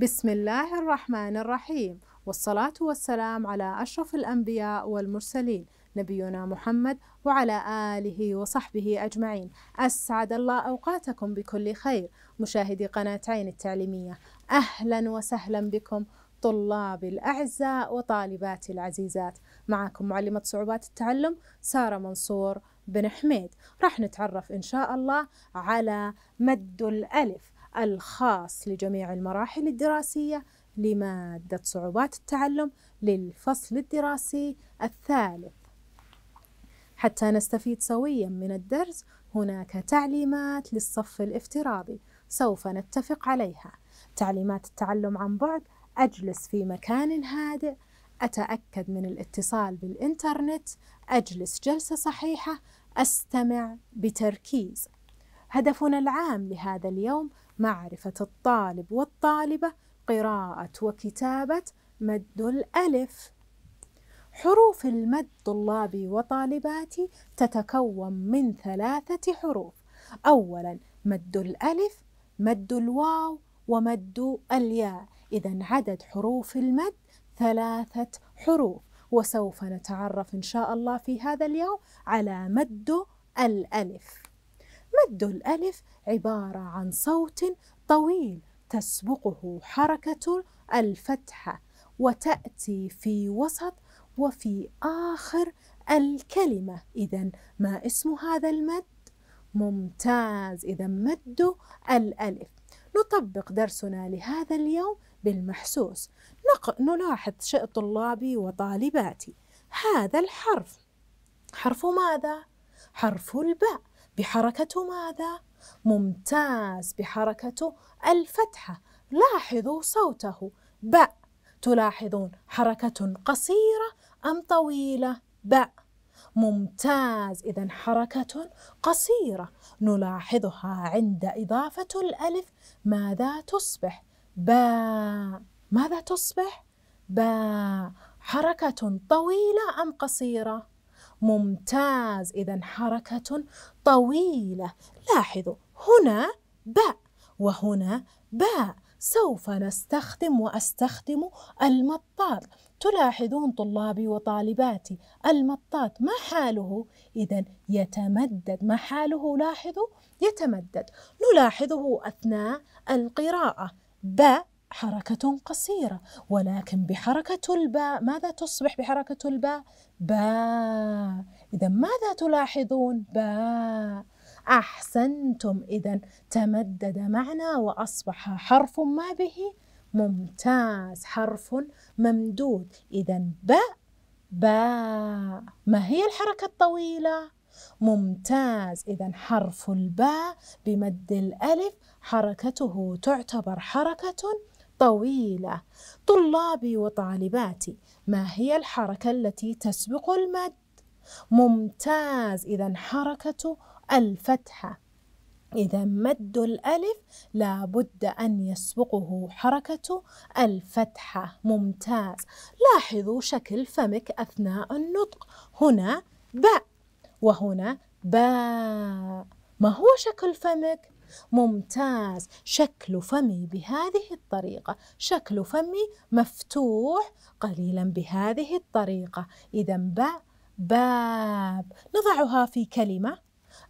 بسم الله الرحمن الرحيم والصلاة والسلام على أشرف الأنبياء والمرسلين نبينا محمد وعلى آله وصحبه أجمعين أسعد الله أوقاتكم بكل خير مشاهدي قناة عين التعليمية أهلا وسهلا بكم طلاب الأعزاء وطالبات العزيزات معكم معلمة صعوبات التعلم سارة منصور بن حميد راح نتعرف إن شاء الله على مد الألف الخاص لجميع المراحل الدراسية لمادة صعوبات التعلم للفصل الدراسي الثالث حتى نستفيد سويا من الدرس هناك تعليمات للصف الافتراضي سوف نتفق عليها تعليمات التعلم عن بعد أجلس في مكان هادئ أتأكد من الاتصال بالإنترنت أجلس جلسة صحيحة أستمع بتركيز هدفنا العام لهذا اليوم معرفة الطالب والطالبة قراءة وكتابة مد الألف حروف المد طلابي وطالباتي تتكون من ثلاثة حروف أولا مد الألف مد الواو ومد الياء إذا عدد حروف المد ثلاثة حروف وسوف نتعرف إن شاء الله في هذا اليوم على مد الألف مد الألف عبارة عن صوت طويل تسبقه حركة الفتحة وتأتي في وسط وفي آخر الكلمة إذا ما اسم هذا المد؟ ممتاز إذا مد الألف نطبق درسنا لهذا اليوم بالمحسوس نق... نلاحظ شيء طلابي وطالباتي هذا الحرف حرف ماذا؟ حرف الباء بحركته ماذا؟ ممتاز بحركته الفتحة لاحظوا صوته ب تلاحظون حركة قصيرة أم طويلة؟ ب ممتاز إذا حركة قصيرة نلاحظها عند إضافة الألف ماذا تصبح؟ باء ماذا تصبح؟ باء حركة طويلة أم قصيرة؟ ممتاز إذا حركة طويلة لاحظوا هنا باء وهنا باء سوف نستخدم وأستخدم المطاط تلاحظون طلابي وطالباتي المطاط ما حاله إذا يتمدد ما حاله لاحظوا يتمدد نلاحظه أثناء القراءة باء حركة قصيرة ولكن بحركة الباء ماذا تصبح بحركة الباء؟ باء إذا ماذا تلاحظون؟ باء أحسنتم إذا تمدد معنا وأصبح حرف ما به ممتاز حرف ممدود إذا باء باء ما هي الحركة الطويلة؟ ممتاز إذا حرف الباء بمد الألف حركته تعتبر حركة طويلة طلابي وطالباتي ما هي الحركة التي تسبق المد؟ ممتاز إذا حركة الفتحة إذا مد الألف لابد أن يسبقه حركة الفتحة ممتاز لاحظوا شكل فمك أثناء النطق هنا باء وهنا باء ما هو شكل فمك؟ ممتاز شكل فمي بهذه الطريقة شكل فمي مفتوح قليلا بهذه الطريقة إذا باء باب نضعها في كلمة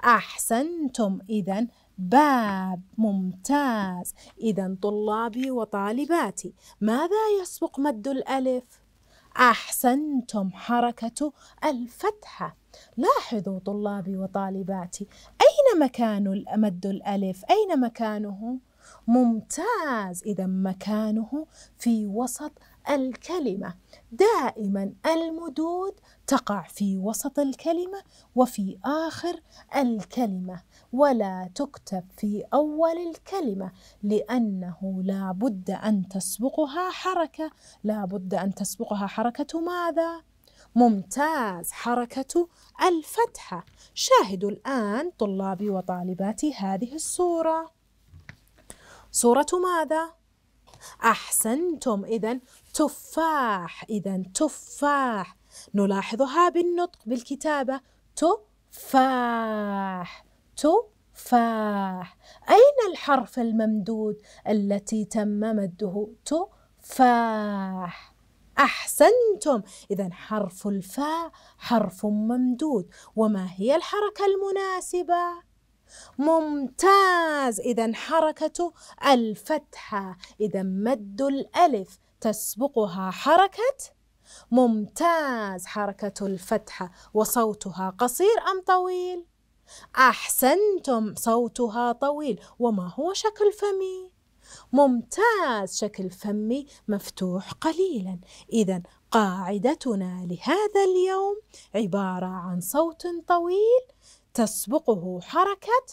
أحسنتم إذا باب ممتاز إذا طلابي وطالباتي ماذا يسبق مد الألف؟ أحسنتم حركة الفتحة لاحظوا طلابي وطالباتي أين مكان الأمد الألف؟ أين مكانه؟ ممتاز إذا مكانه في وسط الكلمة دائما المدود تقع في وسط الكلمة وفي آخر الكلمة ولا تكتب في أول الكلمة لأنه لا بد أن تسبقها حركة لا بد أن تسبقها حركة ماذا؟ ممتاز حركة الفتحة شاهدوا الآن طلابي وطالباتي هذه الصورة صورة ماذا؟ أحسنتم إذا تفاح إذا تفاح نلاحظها بالنطق بالكتابة تفاح تفاح أين الحرف الممدود التي تم مده تفاح أحسنتم إذا حرف الفاء حرف ممدود وما هي الحركة المناسبة؟ ممتاز إذا حركة الفتحة إذا مد الألف تسبقها حركة ممتاز حركة الفتحة وصوتها قصير أم طويل؟ أحسنتم صوتها طويل وما هو شكل فمي؟ ممتاز شكل فمي مفتوح قليلا إذا قاعدتنا لهذا اليوم عبارة عن صوت طويل تسبقه حركة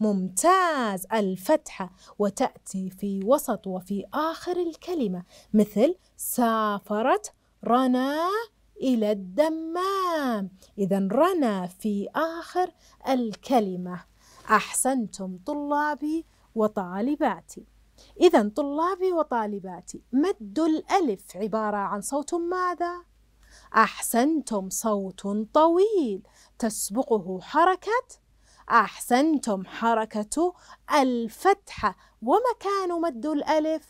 ممتاز الفتحة وتأتي في وسط وفي آخر الكلمة مثل سافرت رنا إلى الدمام إذا رنا في آخر الكلمة أحسنتم طلابي وطالباتي إذا طلابي وطالباتي مد الألف عبارة عن صوت ماذا؟ أحسنتم صوت طويل تسبقه حركة أحسنتم حركة الفتحة ومكان مد الألف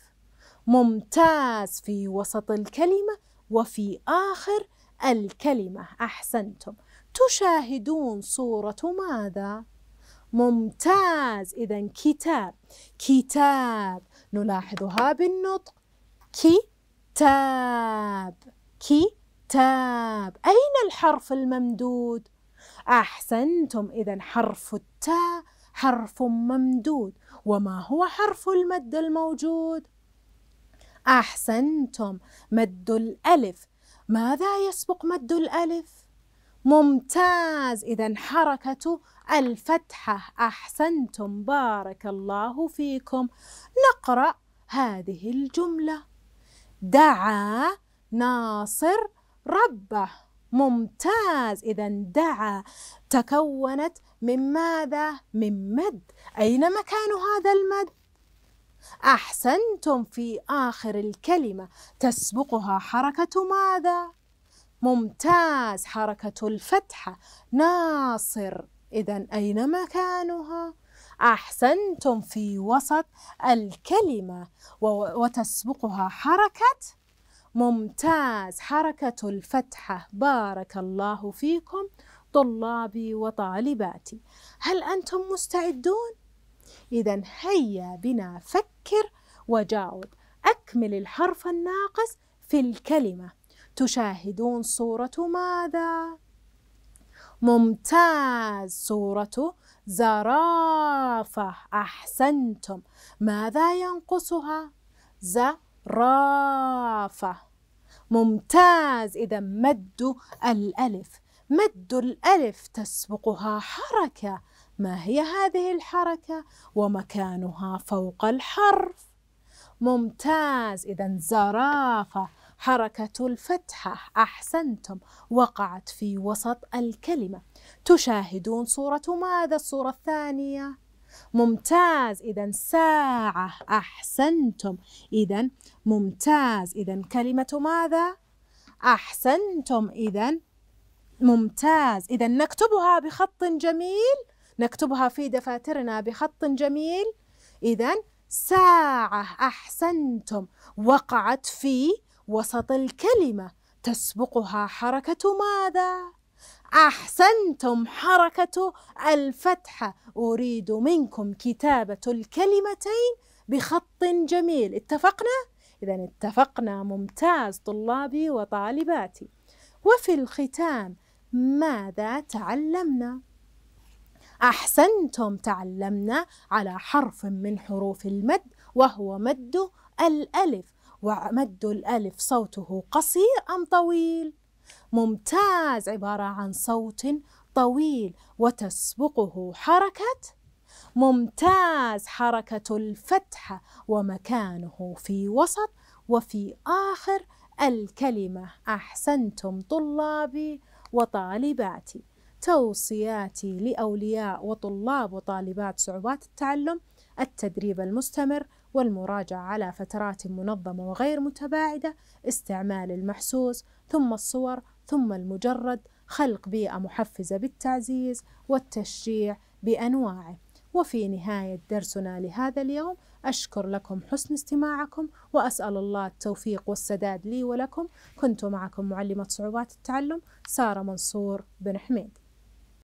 ممتاز في وسط الكلمة وفي آخر الكلمة أحسنتم تشاهدون صورة ماذا؟ ممتاز إذا كتاب كتاب نلاحظها بالنطق كتاب كتاب أين الحرف الممدود؟ أحسنتم إذا حرف التاء حرف ممدود وما هو حرف المد الموجود؟ أحسنتم مد الألف ماذا يسبق مد الألف؟ ممتاز إذا حركة الفتحة أحسنتم بارك الله فيكم نقرأ هذه الجملة دعا ناصر ربه ممتاز إذا دعا تكونت من ماذا؟ من مد أين مكان هذا المد؟ أحسنتم في آخر الكلمة تسبقها حركة ماذا؟ ممتاز حركة الفتحة ناصر إذا أين مكانها؟ أحسنتم في وسط الكلمة وتسبقها حركة ممتاز حركة الفتحة بارك الله فيكم طلابي وطالباتي هل أنتم مستعدون؟ إذا هيا بنا فكر وجاوب أكمل الحرف الناقص في الكلمة تشاهدون صورة ماذا؟ ممتاز صورة زرافة أحسنتم ماذا ينقصها؟ زرافة ممتاز إذا مد الألف مد الألف تسبقها حركة ما هي هذه الحركة ومكانها فوق الحرف ممتاز إذا زرافة حركة الفتحة أحسنتم وقعت في وسط الكلمة تشاهدون صورة ماذا الصورة الثانية ممتاز إذا ساعة أحسنتم إذا ممتاز إذا كلمة ماذا أحسنتم إذا ممتاز إذا نكتبها بخط جميل نكتبها في دفاترنا بخط جميل إذا ساعة أحسنتم وقعت في وسط الكلمة تسبقها حركة ماذا؟ أحسنتم حركة الفتحة أريد منكم كتابة الكلمتين بخط جميل اتفقنا؟ إذا اتفقنا ممتاز طلابي وطالباتي وفي الختام ماذا تعلمنا؟ أحسنتم تعلمنا على حرف من حروف المد وهو مد الألف ومد الألف صوته قصير أم طويل؟ ممتاز عبارة عن صوت طويل وتسبقه حركة ممتاز حركة الفتحة ومكانه في وسط وفي آخر الكلمة أحسنتم طلابي وطالباتي توصياتي لأولياء وطلاب وطالبات صعوبات التعلم التدريب المستمر والمراجعة على فترات منظمة وغير متباعدة استعمال المحسوس ثم الصور ثم المجرد خلق بيئة محفزة بالتعزيز والتشجيع بأنواعه وفي نهاية درسنا لهذا اليوم أشكر لكم حسن استماعكم وأسأل الله التوفيق والسداد لي ولكم كنت معكم معلمة صعوبات التعلم سارة منصور بن حميد